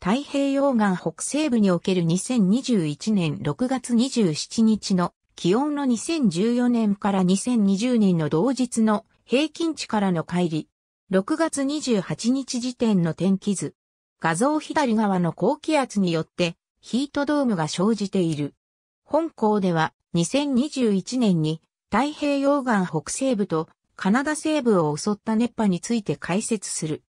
太平洋岸北西部における2021年6月27日の気温の2014年から2020年の同日の平均値からの乖離。6月28日時点の天気図。画像左側の高気圧によってヒートドームが生じている。本校では2021年に太平洋岸北西部とカナダ西部を襲った熱波について解説する。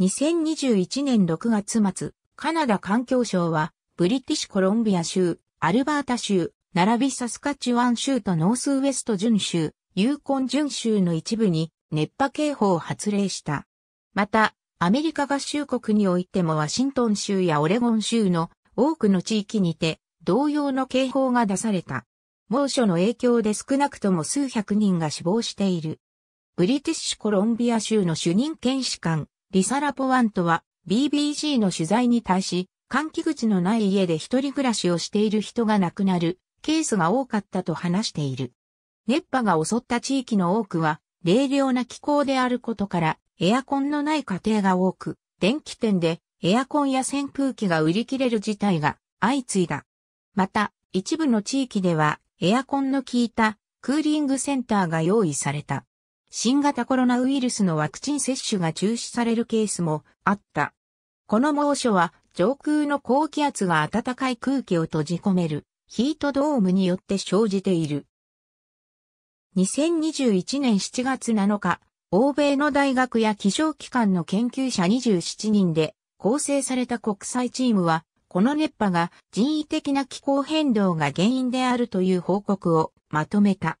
2021年6月末、カナダ環境省は、ブリティッシュコロンビア州、アルバータ州、並びサスカチワン州とノースウェスト準州、ユーコン準州の一部に熱波警報を発令した。また、アメリカ合衆国においてもワシントン州やオレゴン州の多くの地域にて同様の警報が出された。猛暑の影響で少なくとも数百人が死亡している。ブリティッシュコロンビア州の主任検視官、リサ・ラポワントは BBG の取材に対し、換気口のない家で一人暮らしをしている人が亡くなるケースが多かったと話している。熱波が襲った地域の多くは、冷涼な気候であることから、エアコンのない家庭が多く、電気店でエアコンや扇風機が売り切れる事態が相次いだ。また、一部の地域では、エアコンの効いたクーリングセンターが用意された。新型コロナウイルスのワクチン接種が中止されるケースもあった。この猛暑は上空の高気圧が暖かい空気を閉じ込めるヒートドームによって生じている。2021年7月7日、欧米の大学や気象機関の研究者27人で構成された国際チームは、この熱波が人為的な気候変動が原因であるという報告をまとめた。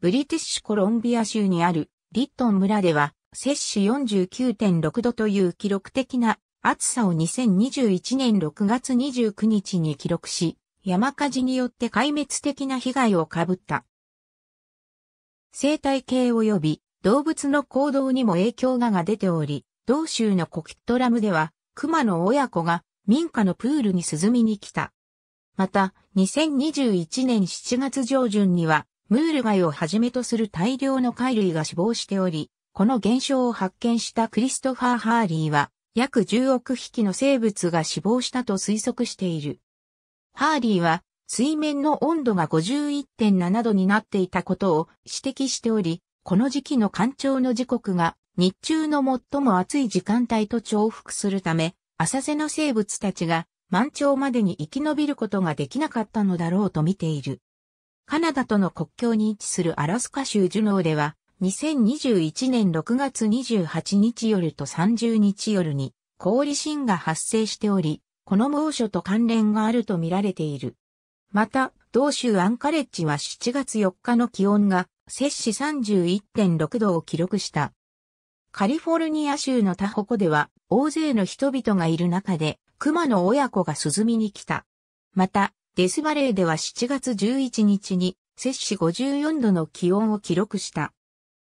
ブリティッシュコロンビア州にあるリットン村では摂氏49.6度という記録的な暑さを2021年6月29日に記録し、山火事によって壊滅的な被害を被った。生態系及び動物の行動にも影響がが出ており、同州のコキットラムでは、熊の親子が民家のプールに涼みに来た。また、2021年7月上旬には、ムール貝をはじめとする大量の貝類が死亡しており、この現象を発見したクリストファー・ハーリーは、約10億匹の生物が死亡したと推測している。ハーリーは水面の温度が51.7度になっていたことを指摘しており、この時期の干潮の時刻が日中の最も暑い時間帯と重複するため、浅瀬の生物たちが満潮までに生き延びることができなかったのだろうと見ている。カナダとの国境に位置するアラスカ州ジュノーでは、2021年6月28日夜と30日夜に氷芯が発生しており、この猛暑と関連があると見られている。また、同州アンカレッジは7月4日の気温が摂氏31.6度を記録した。カリフォルニア州のタホコでは大勢の人々がいる中で熊の親子が涼みに来た。また、デスバレーでは7月11日に摂氏54度の気温を記録した。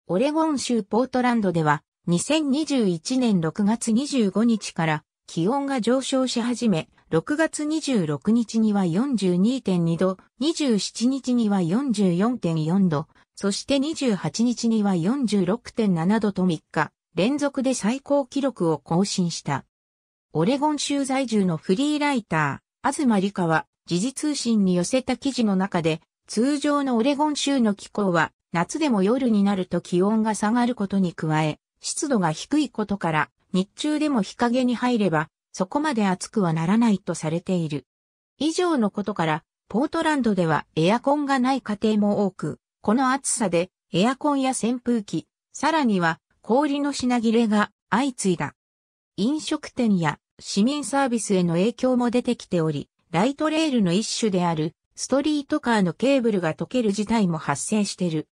オレゴン州ポートランドでは、2021年6月25日から気温が上昇し始め、6月26日には42.2度、27日には44.4度、そして28日には46.7度と3日、連続で最高記録を更新した。オレゴン州在住のフリーライター、東理香は、時事通信に寄せた記事の中で、通常のオレゴン州の気候は、夏でも夜になると気温が下がることに加え、湿度が低いことから、日中でも日陰に入れば、そこまで暑くはならないとされている。以上のことから、ポートランドではエアコンがない家庭も多く、この暑さでエアコンや扇風機、さらには氷の品切れが相次いだ。飲食店や市民サービスへの影響も出てきており、ライトレールの一種であるストリートカーのケーブルが溶ける事態も発生している。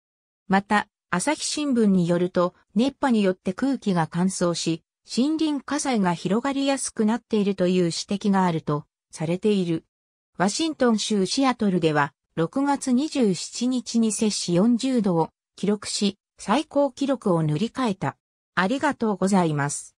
また、朝日新聞によると、熱波によって空気が乾燥し、森林火災が広がりやすくなっているという指摘があると、されている。ワシントン州シアトルでは、6月27日に摂氏40度を記録し、最高記録を塗り替えた。ありがとうございます。